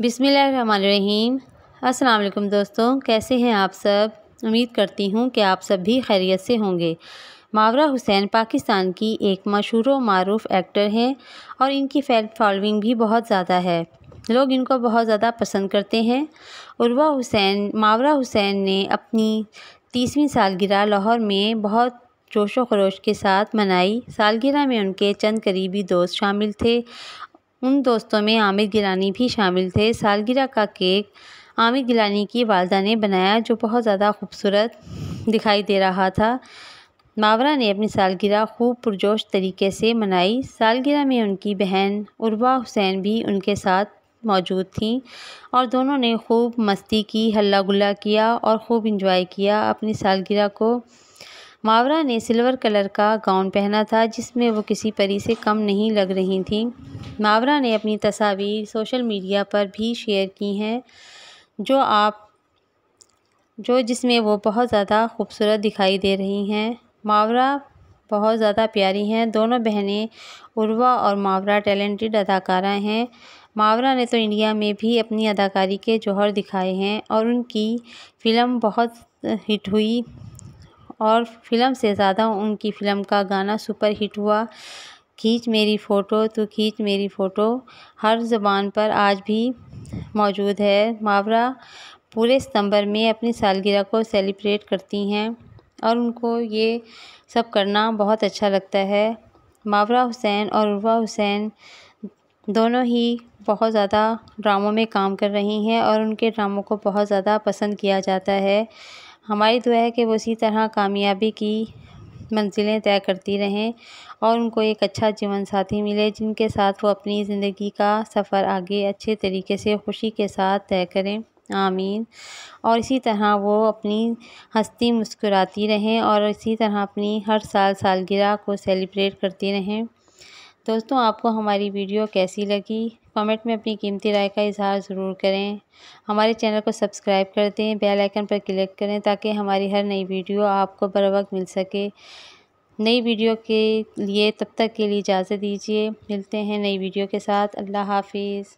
बिसमीम अस्सलाम दोस्तों कैसे हैं आप सब उम्मीद करती हूँ कि आप सब भी खैरियत से होंगे मावरा हुसैन पाकिस्तान की एक मशहूर व मरूफ एक्टर हैं और इनकी फैन फॉलोइंग भी बहुत ज़्यादा है लोग इनको बहुत ज़्यादा पसंद करते हैं उर्वा हुसैन मावरा हुसैन ने अपनी तीसवीं सालगिरह लाहौर में बहुत जोश व खरोश के साथ मनाई सालगिरह में उनके चंद करीबी दोस्त शामिल थे उन दोस्तों में आमिर गिलानी भी शामिल थे सालगिरह का केक आमिर गिलानी की वालदा ने बनाया जो बहुत ज़्यादा खूबसूरत दिखाई दे रहा था मावरा ने अपनी सालगिरह खूब पुरजोश तरीके से मनाई सालगिरह में उनकी बहन उर्वा हुसैन भी उनके साथ मौजूद थीं और दोनों ने खूब मस्ती की हल्ला गुल्ला किया और खूब इंजॉय किया अपनी सालगिरह को मावरा ने सिल्वर कलर का गाउन पहना था जिसमें वो किसी परी से कम नहीं लग रही थी मावरा ने अपनी तस्वीर सोशल मीडिया पर भी शेयर की हैं जो आप जो जिसमें वो बहुत ज़्यादा खूबसूरत दिखाई दे रही हैं मावरा बहुत ज़्यादा प्यारी हैं दोनों बहनें उर्वा और मावरा टैलेंटेड अदाकारा हैं मावरा ने तो इंडिया में भी अपनी अदाकारी के जौहर दिखाए हैं और उनकी फ़िल्म बहुत हिट हुई और फिल्म से ज़्यादा उनकी फ़िल्म का गाना सुपर हिट हुआ खींच मेरी फ़ोटो तो खींच मेरी फ़ोटो हर जबान पर आज भी मौजूद है मावरा पूरे सितंबर में अपनी सालगिरह को सेलिब्रेट करती हैं और उनको ये सब करना बहुत अच्छा लगता है मावरा हुसैन और उर्वा हुसैन दोनों ही बहुत ज़्यादा ड्रामों में काम कर रही हैं और उनके ड्रामों को बहुत ज़्यादा पसंद किया जाता है हमारी दुआ है कि वो इसी तरह कामयाबी की मंजिलें तय करती रहें और उनको एक अच्छा जीवन साथी मिले जिनके साथ वो अपनी ज़िंदगी का सफ़र आगे अच्छे तरीके से खुशी के साथ तय करें आमीन और इसी तरह वो अपनी हस्ती मुस्कुराती रहें और इसी तरह अपनी हर साल सालगिरह को सेलिब्रेट करती रहें दोस्तों आपको हमारी वीडियो कैसी लगी कमेंट में अपनी कीमती राय का इजहार ज़रूर करें हमारे चैनल को सब्सक्राइब कर दें बेल आइकन पर क्लिक करें ताकि हमारी हर नई वीडियो आपको बर वक्त मिल सके नई वीडियो के लिए तब तक के लिए इजाज़त दीजिए मिलते हैं नई वीडियो के साथ अल्लाह हाफिज़